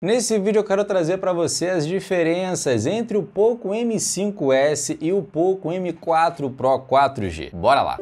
Nesse vídeo eu quero trazer para você as diferenças entre o Poco M5S e o Poco M4 Pro 4G. Bora lá!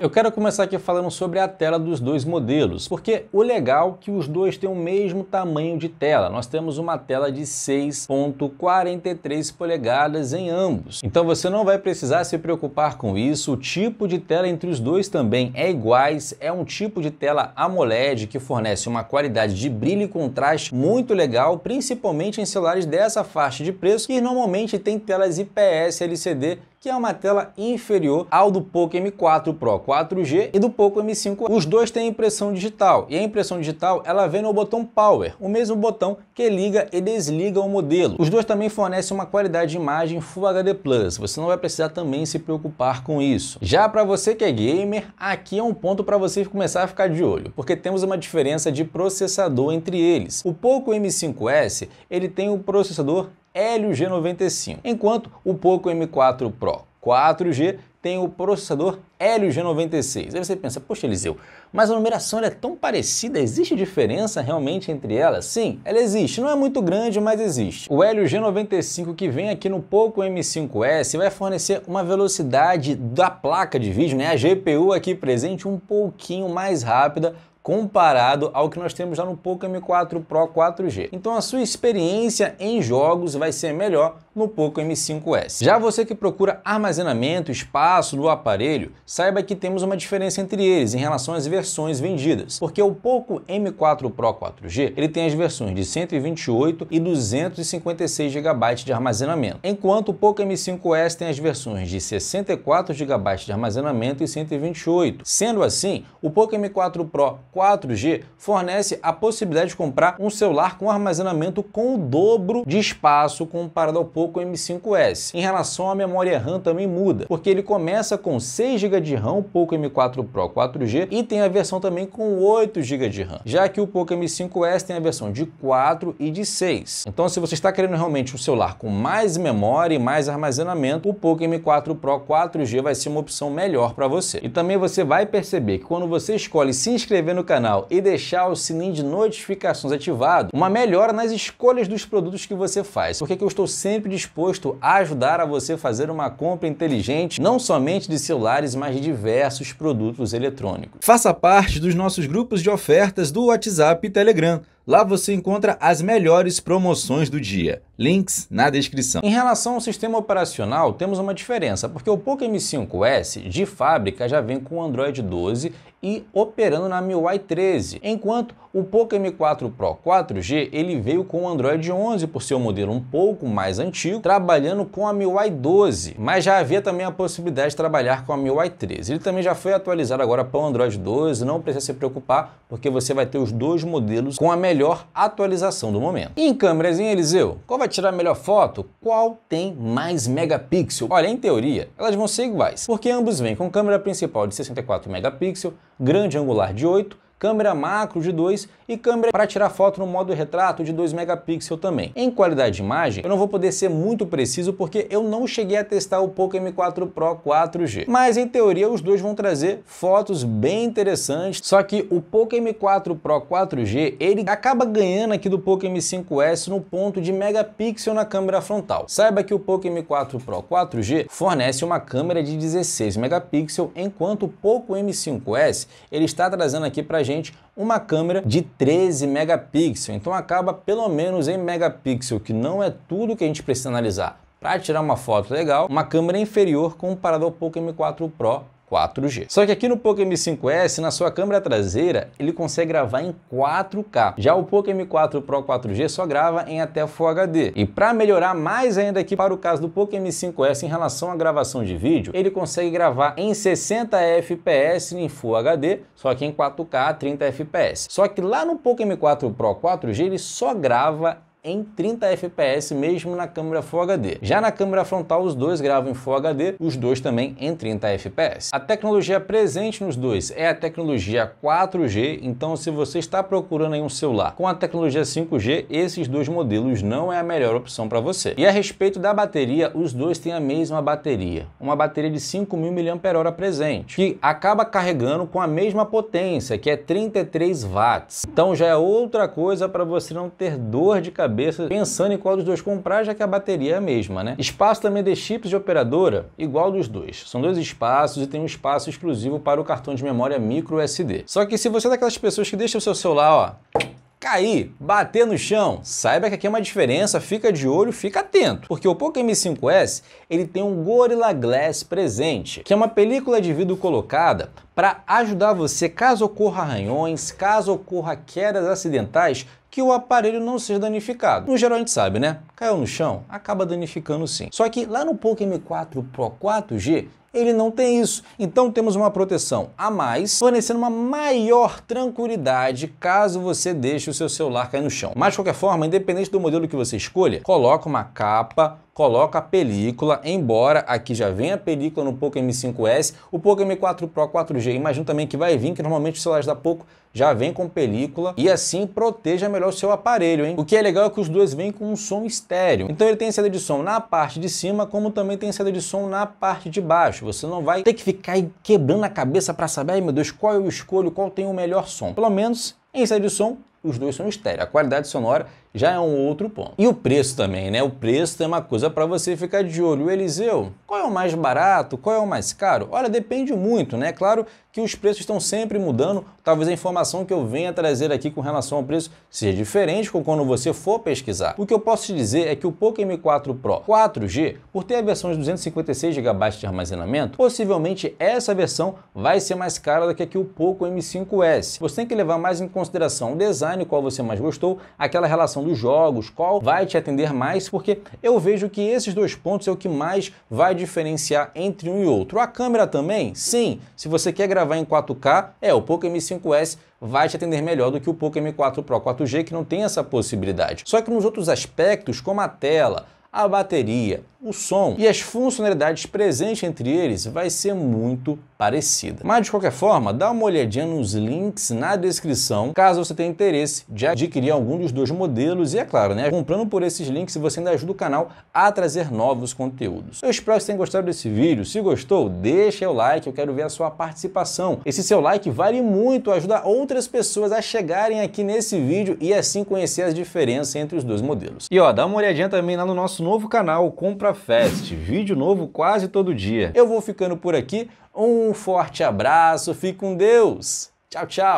Eu quero começar aqui falando sobre a tela dos dois modelos, porque o legal é que os dois têm o mesmo tamanho de tela. Nós temos uma tela de 6.43 polegadas em ambos. Então você não vai precisar se preocupar com isso. O tipo de tela entre os dois também é iguais, é um tipo de tela AMOLED que fornece uma qualidade de brilho e contraste muito legal, principalmente em celulares dessa faixa de preço que normalmente tem telas IPS LCD que é uma tela inferior ao do Poco M4 Pro 4G e do Poco M5. Os dois têm impressão digital e a impressão digital ela vem no botão Power, o mesmo botão que liga e desliga o modelo. Os dois também fornecem uma qualidade de imagem Full HD Plus, você não vai precisar também se preocupar com isso. Já para você que é gamer, aqui é um ponto para você começar a ficar de olho, porque temos uma diferença de processador entre eles. O Poco M5S, ele tem um processador Helio G95, enquanto o Poco M4 Pro 4G tem o processador Helio G96. Aí você pensa, poxa Eliseu, mas a numeração é tão parecida, existe diferença realmente entre elas? Sim, ela existe, não é muito grande, mas existe. O Helio G95 que vem aqui no Poco M5S vai fornecer uma velocidade da placa de vídeo, né, a GPU aqui presente, um pouquinho mais rápida comparado ao que nós temos lá no Poco M4 Pro 4G. Então a sua experiência em jogos vai ser melhor no Poco M5S. Já você que procura armazenamento, espaço, espaço do aparelho, saiba que temos uma diferença entre eles em relação às versões vendidas, porque o Poco M4 Pro 4G ele tem as versões de 128 e 256 GB de armazenamento, enquanto o Poco M5S tem as versões de 64 GB de armazenamento e 128. Sendo assim, o Poco M4 Pro 4G fornece a possibilidade de comprar um celular com armazenamento com o dobro de espaço comparado ao Poco M5S. Em relação à memória RAM também muda, porque ele começa começa com 6 GB de RAM, o Poco M4 Pro 4G, e tem a versão também com 8 GB de RAM. Já que o Poco M5S tem a versão de 4 e de 6. Então, se você está querendo realmente um celular com mais memória e mais armazenamento, o Poco M4 Pro 4G vai ser uma opção melhor para você. E também você vai perceber que quando você escolhe se inscrever no canal e deixar o sininho de notificações ativado, uma melhora nas escolhas dos produtos que você faz. Porque eu estou sempre disposto a ajudar a você fazer uma compra inteligente, não só somente de celulares, mas de diversos produtos eletrônicos. Faça parte dos nossos grupos de ofertas do WhatsApp e Telegram. Lá você encontra as melhores promoções do dia. Links na descrição. Em relação ao sistema operacional, temos uma diferença, porque o Poco M5S de fábrica já vem com Android 12 e operando na MIUI 13, enquanto o Poco M4 Pro 4G ele veio com Android 11 por ser um modelo um pouco mais antigo, trabalhando com a MIUI 12, mas já havia também a possibilidade de trabalhar com a MIUI 13. Ele também já foi atualizado agora para o Android 12, não precisa se preocupar, porque você vai ter os dois modelos com a melhor melhor atualização do momento. E em câmeras, em Eliseu? Qual vai tirar a melhor foto? Qual tem mais megapixel? Olha, em teoria, elas vão ser iguais, porque ambos vêm com câmera principal de 64 megapixel, grande angular de 8 câmera macro de 2 e câmera para tirar foto no modo retrato de 2 megapixels também. Em qualidade de imagem, eu não vou poder ser muito preciso porque eu não cheguei a testar o Poco M4 Pro 4G. Mas em teoria os dois vão trazer fotos bem interessantes, só que o Poco M4 Pro 4G, ele acaba ganhando aqui do Poco M5S no ponto de megapixel na câmera frontal. Saiba que o Poco M4 Pro 4G fornece uma câmera de 16 megapixels, enquanto o Poco M5S ele está trazendo aqui para gente uma câmera de 13 megapixels, então acaba pelo menos em megapixel, que não é tudo que a gente precisa analisar. Para tirar uma foto legal, uma câmera inferior comparada ao Poco M4 Pro 4G. Só que aqui no Poco M5S, na sua câmera traseira, ele consegue gravar em 4K. Já o Poco M4 Pro 4G só grava em até Full HD. E para melhorar mais ainda aqui para o caso do Poco M5S em relação à gravação de vídeo, ele consegue gravar em 60 FPS em Full HD, só que em 4K 30 FPS. Só que lá no Poco M4 Pro 4G ele só grava em 30 fps mesmo na câmera Full HD. Já na câmera frontal os dois gravam em Full HD, os dois também em 30 fps. A tecnologia presente nos dois é a tecnologia 4G, então se você está procurando um celular com a tecnologia 5G, esses dois modelos não é a melhor opção para você. E a respeito da bateria, os dois têm a mesma bateria, uma bateria de 5.000 mAh presente, que acaba carregando com a mesma potência, que é 33 watts. Então já é outra coisa para você não ter dor de cabeça cabeça pensando em qual dos dois comprar, já que a bateria é a mesma, né? Espaço também é de chips de operadora, igual dos dois. São dois espaços e tem um espaço exclusivo para o cartão de memória micro SD. Só que se você é daquelas pessoas que deixa o seu celular, ó, cair, bater no chão, saiba que aqui é uma diferença, fica de olho, fica atento, porque o Poco M5S ele tem um Gorilla Glass presente, que é uma película de vidro colocada para ajudar você caso ocorra arranhões, caso ocorra quedas acidentais, que o aparelho não seja danificado. No geral a gente sabe, né? Caiu no chão, acaba danificando sim. Só que lá no Poco M4 Pro 4G, ele não tem isso. Então temos uma proteção a mais, fornecendo uma maior tranquilidade caso você deixe o seu celular cair no chão. Mas de qualquer forma, independente do modelo que você escolha, coloca uma capa, coloca a película, embora aqui já venha a película no Poco M5S, o Poco M4 Pro 4G, imagina também que vai vir, que normalmente os celulares da Poco já vem com película e assim proteja melhor o seu aparelho, hein? O que é legal é que os dois vêm com um som estéreo. Então ele tem saída de som na parte de cima, como também tem saída de som na parte de baixo baixo. Você não vai ter que ficar quebrando a cabeça para saber, ai meu Deus, qual eu escolho, qual tem o melhor som. Pelo menos em série de som, os dois são estéreo. A qualidade sonora já é um outro ponto. E o preço também, né? O preço é uma coisa para você ficar de olho. O Eliseu, qual é o mais barato? Qual é o mais caro? Olha, depende muito, né? Claro que os preços estão sempre mudando. Talvez a informação que eu venha trazer aqui com relação ao preço seja diferente com quando você for pesquisar. O que eu posso te dizer é que o Poco M4 Pro 4G, por ter a versão de 256 GB de armazenamento, possivelmente essa versão vai ser mais cara do que aqui o Poco M5S. Você tem que levar mais em consideração o design, qual você mais gostou, aquela relação dos jogos, qual vai te atender mais, porque eu vejo que esses dois pontos é o que mais vai diferenciar entre um e outro. A câmera também? Sim, se você quer gravar em 4K, é o Poco M5S vai te atender melhor do que o Poco M4 Pro 4G que não tem essa possibilidade. Só que nos outros aspectos, como a tela, a bateria, o som e as funcionalidades presentes entre eles vai ser muito parecida. Mas de qualquer forma, dá uma olhadinha nos links na descrição, caso você tenha interesse de adquirir algum dos dois modelos e é claro, né, comprando por esses links você ainda ajuda o canal a trazer novos conteúdos. Eu espero que você tenha gostado desse vídeo. Se gostou, deixa o like, eu quero ver a sua participação. Esse seu like vale muito, ajuda outras pessoas a chegarem aqui nesse vídeo e assim conhecer as diferenças entre os dois modelos. E ó, dá uma olhadinha também lá no nosso novo canal Compra Fest, vídeo novo quase todo dia. Eu vou ficando por aqui, um forte abraço, fique com Deus, tchau, tchau!